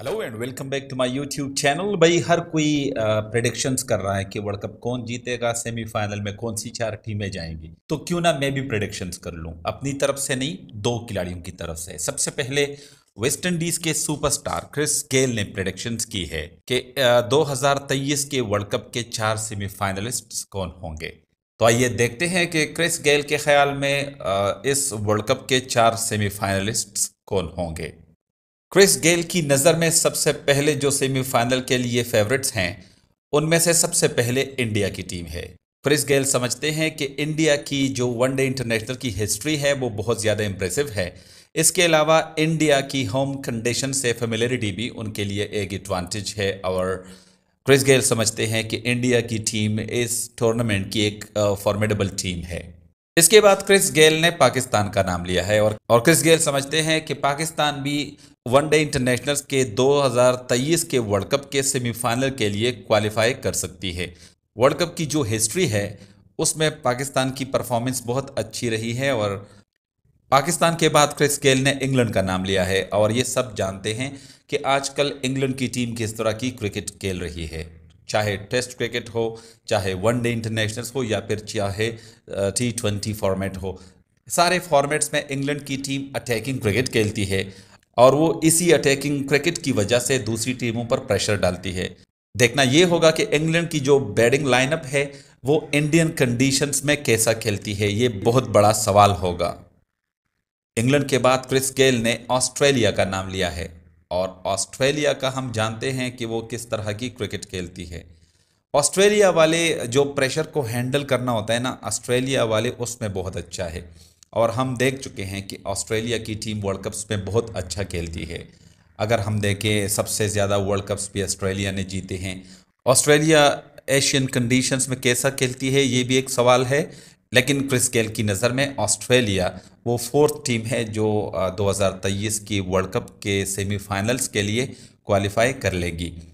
hello and welcome back to my YouTube channel भाई हर कोई प्रेडिक्शंस कर रहा है कि वर्ल्ड कप कौन जीतेगा सेमीफाइनल में कौन सी चार टीमें जाएंगी तो क्यों ना मैं भी प्रेडिक्शंस कर लूं अपनी तरफ से नहीं दो खिलाड़ियों की तरफ से सबसे पहले वेस्ट इंडीज के सुपरस्टार क्रिस गेल ने प्रडिक्शंस की है कि दो के वर्ल्ड कप के चार सेमीफाइनलिस्ट कौन होंगे तो आइए देखते हैं कि क्रिस गेल के ख्याल में इस वर्ल्ड कप के चार सेमीफाइनलिस्ट कौन होंगे क्रिस गेल की नज़र में सबसे पहले जो सेमीफाइनल के लिए फेवरेट्स हैं उनमें से सबसे पहले इंडिया की टीम है क्रिस गेल समझते हैं कि इंडिया की जो वनडे इंटरनेशनल की हिस्ट्री है वो बहुत ज़्यादा इम्प्रेसिव है इसके अलावा इंडिया की होम कंडीशन से फेमिलरिटी भी उनके लिए एक एडवांटेज है और क्रिस गेल समझते हैं कि इंडिया की टीम इस टूर्नामेंट की एक फॉर्मेडेबल टीम है इसके बाद क्रिस गेल ने पाकिस्तान का नाम लिया है और और क्रिस गेल समझते हैं कि पाकिस्तान भी वनडे इंटरनेशनल्स के 2023 के वर्ल्ड कप के सेमीफाइनल के लिए क्वालिफाई कर सकती है वर्ल्ड कप की जो हिस्ट्री है उसमें पाकिस्तान की परफॉर्मेंस बहुत अच्छी रही है और पाकिस्तान के बाद क्रिस गेल ने इंग्लैंड का नाम लिया है और ये सब जानते हैं कि आजकल इंग्लैंड की टीम किस तरह की क्रिकेट खेल रही है चाहे टेस्ट क्रिकेट हो चाहे वन डे इंटरनेशनल्स हो या फिर चाहे टी ट्वेंटी फॉर्मेट हो सारे फॉर्मेट्स में इंग्लैंड की टीम अटैकिंग क्रिकेट खेलती है और वो इसी अटैकिंग क्रिकेट की वजह से दूसरी टीमों पर प्रेशर डालती है देखना ये होगा कि इंग्लैंड की जो बैटिंग लाइनअप है वो इंडियन कंडीशंस में कैसा खेलती है ये बहुत बड़ा सवाल होगा इंग्लैंड के बाद क्रिस गेल ने ऑस्ट्रेलिया का नाम लिया है ऑस्ट्रेलिया का हम जानते हैं कि वो किस तरह की क्रिकेट खेलती है ऑस्ट्रेलिया वाले जो प्रेशर को हैंडल करना होता है ना ऑस्ट्रेलिया वाले उसमें बहुत अच्छा है और हम देख चुके हैं कि ऑस्ट्रेलिया की टीम वर्ल्ड कप्स में बहुत अच्छा खेलती है अगर हम देखें सबसे ज़्यादा वर्ल्ड कप्स भी ऑस्ट्रेलिया ने जीते हैं ऑस्ट्रेलिया एशियन कंडीशंस में कैसा खेलती है ये भी एक सवाल है लेकिन क्रिस गेल की नज़र में ऑस्ट्रेलिया वो फोर्थ टीम है जो दो की वर्ल्ड कप के सेमीफाइनल्स के लिए क्वालिफाई कर लेगी